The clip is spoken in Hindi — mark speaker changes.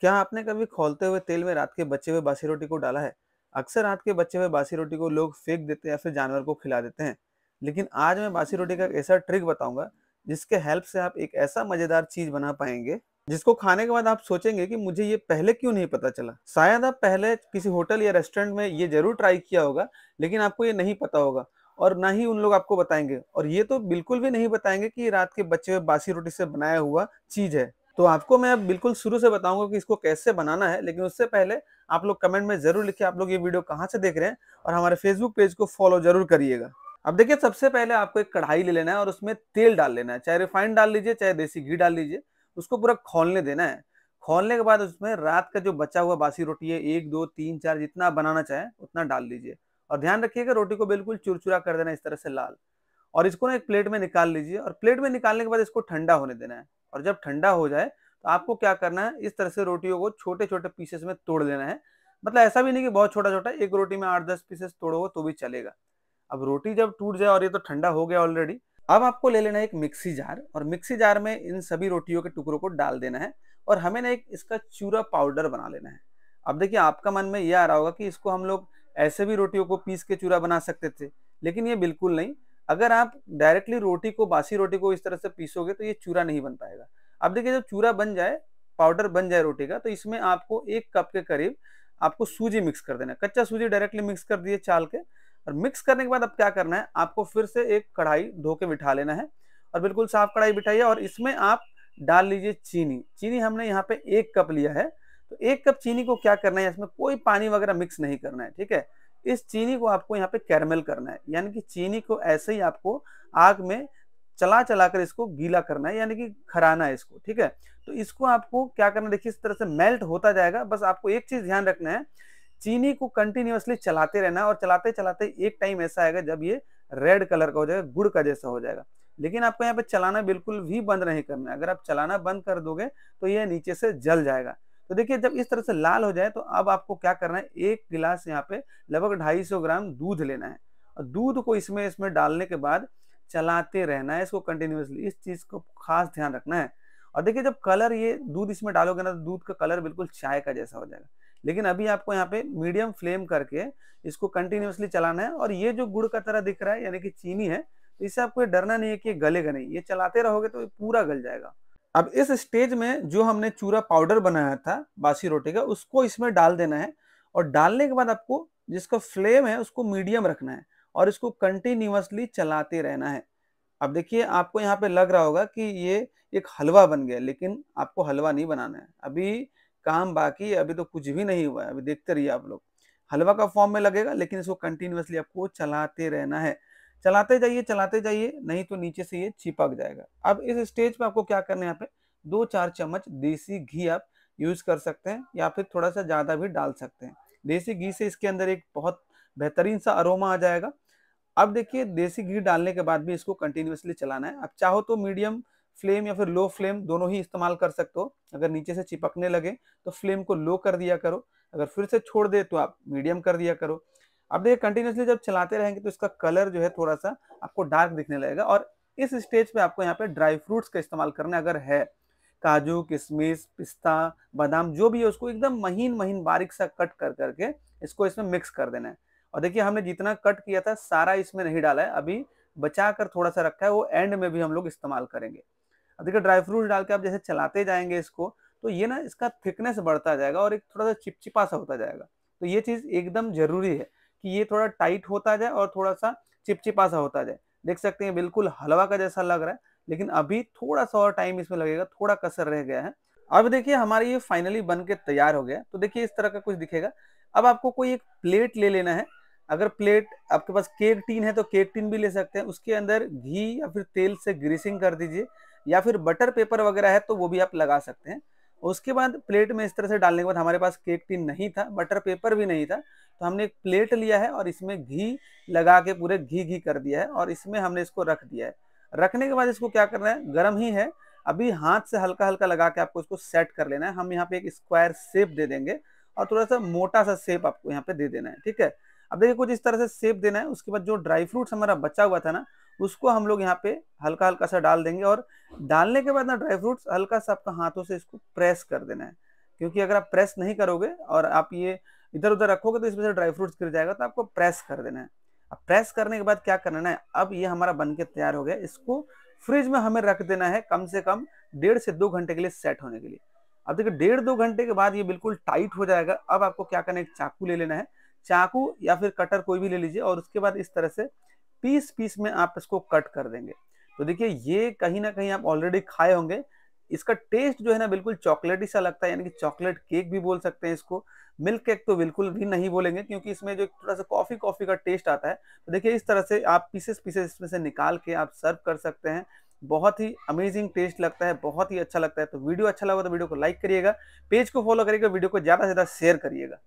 Speaker 1: क्या आपने कभी खोलते हुए तेल में रात के बचे हुए बासी रोटी को डाला है अक्सर रात के बचे हुए बासी रोटी को लोग फेंक देते हैं या फिर जानवर को खिला देते हैं लेकिन आज मैं बासी रोटी का ऐसा ट्रिक बताऊंगा जिसके हेल्प से आप एक ऐसा मजेदार चीज बना पाएंगे जिसको खाने के बाद आप सोचेंगे कि मुझे ये पहले क्यों नहीं पता चला शायद आप पहले किसी होटल या रेस्टोरेंट में ये जरूर ट्राई किया होगा लेकिन आपको ये नहीं पता होगा और ना ही उन लोग आपको बताएंगे और ये तो बिल्कुल भी नहीं बताएंगे कि रात के बच्चे हुए बासी रोटी से बनाया हुआ चीज है तो आपको मैं बिल्कुल शुरू से बताऊंगा कि इसको कैसे बनाना है लेकिन उससे पहले आप लोग कमेंट में जरूर लिखिए आप लोग ये वीडियो कहाँ से देख रहे हैं और हमारे फेसबुक पेज को फॉलो जरूर करिएगा अब देखिए सबसे पहले आपको एक कढ़ाई ले लेना है और उसमें तेल डाल लेना है चाहे रिफाइंड डाल लीजिए चाहे देसी घी डाल लीजिए उसको पूरा खोलने देना है खोलने के बाद उसमें रात का जो बचा हुआ बासी रोटी है एक दो तीन चार जितना बनाना चाहे उतना डाल लीजिए और ध्यान रखिएगा रोटी को बिल्कुल चुरचुरा कर देना इस तरह से लाल और इसको ना एक प्लेट में निकाल लीजिए और प्लेट में निकालने के बाद इसको ठंडा होने देना है और जब ठंडा हो जाए तो आपको क्या करना है इस तरह से रोटियों को छोटे छोटे पीसेस में तोड़ लेना है मतलब ऐसा भी नहीं कि बहुत छोटा छोटा एक रोटी में आठ दस पीसेस तोड़ोगे तो भी चलेगा अब रोटी जब टूट जाए और ये तो ठंडा हो गया ऑलरेडी अब आपको ले लेना है एक मिक्सी जार और मिक्सी जार में इन सभी रोटियों के टुकड़ों को डाल देना है और हमें ना एक इसका चूरा पाउडर बना लेना है अब देखिए आपका मन में ये आ रहा होगा कि इसको हम लोग ऐसे भी रोटियों को पीस के चूरा बना सकते थे लेकिन ये बिल्कुल नहीं अगर आप डायरेक्टली रोटी को बासी रोटी को इस तरह से पीसोगे तो ये चूरा नहीं बन पाएगा अब देखिए जब चूरा बन जाए पाउडर बन जाए रोटी का तो इसमें आपको एक कप के करीब आपको सूजी मिक्स कर देना कच्चा सूजी डायरेक्टली मिक्स कर दिए चाल के और मिक्स करने के बाद अब क्या करना है आपको फिर से एक कढ़ाई धो के बिठा लेना है और बिल्कुल साफ कढ़ाई बिठाइए और इसमें आप डाल लीजिए चीनी चीनी हमने यहाँ पे एक कप लिया है तो एक कप चीनी को क्या करना है इसमें कोई पानी वगैरह मिक्स नहीं करना है ठीक है इस चीनी को आपको यहाँ पे कैरमेल करना है यानी कि चीनी को ऐसे ही आपको आग में चला चला कर इसको गीला करना है यानी कि खराना है इसको ठीक है तो इसको आपको क्या करना देखिए इस तरह से मेल्ट होता जाएगा बस आपको एक चीज ध्यान रखना है चीनी को कंटिन्यूसली चलाते रहना और चलाते चलाते एक टाइम ऐसा आएगा जब ये रेड कलर का हो जाएगा गुड़ का जैसा हो जाएगा लेकिन आपको यहाँ पे चलाना बिल्कुल भी बंद नहीं करना है अगर आप चलाना बंद कर दोगे तो ये नीचे से जल जाएगा तो देखिए जब इस तरह से लाल हो जाए तो अब आपको क्या करना है एक गिलास यहाँ पे लगभग ढाई सौ ग्राम दूध लेना है और दूध को इसमें इसमें डालने के बाद चलाते रहना है इसको कंटिन्यूसली इस चीज़ को खास ध्यान रखना है और देखिए जब कलर ये दूध इसमें डालोगे ना तो दूध का कलर बिल्कुल चाय का जैसा हो जाएगा लेकिन अभी आपको यहाँ पे मीडियम फ्लेम करके इसको कंटिन्यूसली चलाना है और ये जो गुड़ का तरह दिख रहा है यानी कि चीनी है तो इससे आपको डरना नहीं है कि गलेगा नहीं ये चलाते रहोगे तो पूरा गल जाएगा अब इस स्टेज में जो हमने चूरा पाउडर बनाया था बासी रोटी का उसको इसमें डाल देना है और डालने के बाद आपको जिसका फ्लेम है उसको मीडियम रखना है और इसको कंटिन्यूसली चलाते रहना है अब देखिए आपको यहाँ पे लग रहा होगा कि ये एक हलवा बन गया लेकिन आपको हलवा नहीं बनाना है अभी काम बाकी अभी तो कुछ भी नहीं हुआ है अभी देखते रहिए आप लोग हलवा का फॉर्म में लगेगा लेकिन इसको कंटिन्यूसली आपको चलाते रहना है चलाते जाइए चलाते जाइए नहीं तो नीचे से ये चिपक जाएगा अब इस स्टेज पे आपको क्या करना है यहाँ पे दो चार चम्मच देसी घी आप यूज कर सकते हैं या फिर थोड़ा सा ज़्यादा भी डाल सकते हैं देसी घी से इसके अंदर एक बहुत बेहतरीन सा अरोमा आ जाएगा अब देखिए देसी घी डालने के बाद भी इसको कंटिन्यूसली चलाना है आप चाहो तो मीडियम फ्लेम या फिर लो फ्लेम दोनों ही इस्तेमाल कर सकते हो अगर नीचे से चिपकने लगे तो फ्लेम को लो कर दिया करो अगर फिर से छोड़ दे तो आप मीडियम कर दिया करो आप देखिए कंटिन्यूसली जब चलाते रहेंगे तो इसका कलर जो है थोड़ा सा आपको डार्क दिखने लगेगा और इस स्टेज पे आपको यहाँ पे ड्राई फ्रूट्स का इस्तेमाल करना अगर है काजू किशमिश पिस्ता बादाम जो भी है उसको एकदम महीन महीन बारीक सा कट कर करके इसको इसमें मिक्स कर देना है और देखिए हमने जितना कट किया था सारा इसमें नहीं डाला है अभी बचा कर थोड़ा सा रखा है वो एंड में भी हम लोग इस्तेमाल करेंगे अब देखिए ड्राई फ्रूट डाल के आप जैसे चलाते जाएंगे इसको तो ये ना इसका थिकनेस बढ़ता जाएगा और एक थोड़ा सा चिपचिपा सा होता जाएगा तो ये चीज़ एकदम जरूरी है कि ये थोड़ा टाइट होता जाए और थोड़ा सा चिपचिपा सा होता जाए देख सकते हैं बिल्कुल हलवा का जैसा लग रहा है लेकिन अभी थोड़ा सा और टाइम इसमें लगेगा थोड़ा कसर रह गया है अब देखिए हमारे ये फाइनली बन के तैयार हो गया तो देखिए इस तरह का कुछ दिखेगा अब आपको कोई एक प्लेट ले लेना है अगर प्लेट आपके पास केक टीन है तो केक टीन भी ले सकते हैं उसके अंदर घी या फिर तेल से ग्रीसिंग कर दीजिए या फिर बटर पेपर वगैरह है तो वो भी आप लगा सकते हैं उसके बाद प्लेट में इस तरह से डालने के बाद हमारे पास केक टिन नहीं था बटर पेपर भी नहीं था तो हमने एक प्लेट लिया है और इसमें घी लगा के पूरे घी घी कर दिया है और इसमें हमने इसको रख दिया है रखने के बाद इसको क्या करना है गर्म ही है अभी हाथ से हल्का हल्का लगा के आपको इसको सेट कर लेना है हम यहाँ पे एक स्क्वायर शेप दे देंगे और थोड़ा सा मोटा सा शेप आपको यहाँ पे दे देना है ठीक है अब देखिए कुछ इस तरह से शेप देना है उसके बाद जो ड्राई फ्रूट्स हमारा बचा हुआ था ना उसको हम लोग यहाँ पे हल्का हल्का सा डाल देंगे और डालने के बाद ना ड्राई फ्रूट्स हल्का सा आपका हाथों से इसको प्रेस कर देना है क्योंकि अगर आप प्रेस नहीं करोगे और आप ये इधर उधर रखोगे तो इसमें से ड्राई फ्रूट्स गिर जाएगा तो आपको प्रेस कर देना है अब प्रेस करने के बाद क्या करना है अब ये हमारा बन के तैयार हो गया इसको फ्रिज में हमें रख देना है कम से कम डेढ़ से दो घंटे के लिए सेट होने के लिए अब देखिए डेढ़ दो घंटे के बाद ये बिल्कुल टाइट हो जाएगा अब आपको क्या करना है चाकू ले लेना है चाकू या फिर कटर कोई भी ले लीजिए और उसके बाद इस तरह से पीस पीस में आप इसको कट कर देंगे तो देखिए ये कहीं ना कहीं आप ऑलरेडी खाए होंगे इसका टेस्ट जो है ना बिल्कुल चॉकलेट सा लगता है यानी कि चॉकलेट केक भी बोल सकते हैं इसको मिल्क केक तो बिल्कुल भी नहीं बोलेंगे क्योंकि इसमें जो थोड़ा सा कॉफ़ी कॉफ़ी का टेस्ट आता है तो देखिए इस तरह से आप पीसेस पीसेस इसमें से निकाल के आप सर्व कर सकते हैं बहुत ही अमेजिंग टेस्ट लगता है बहुत ही अच्छा लगता है तो वीडियो अच्छा लगा तो वीडियो को लाइक करिएगा पेज को फॉलो करिएगा वीडियो को ज़्यादा से ज़्यादा शेयर करिएगा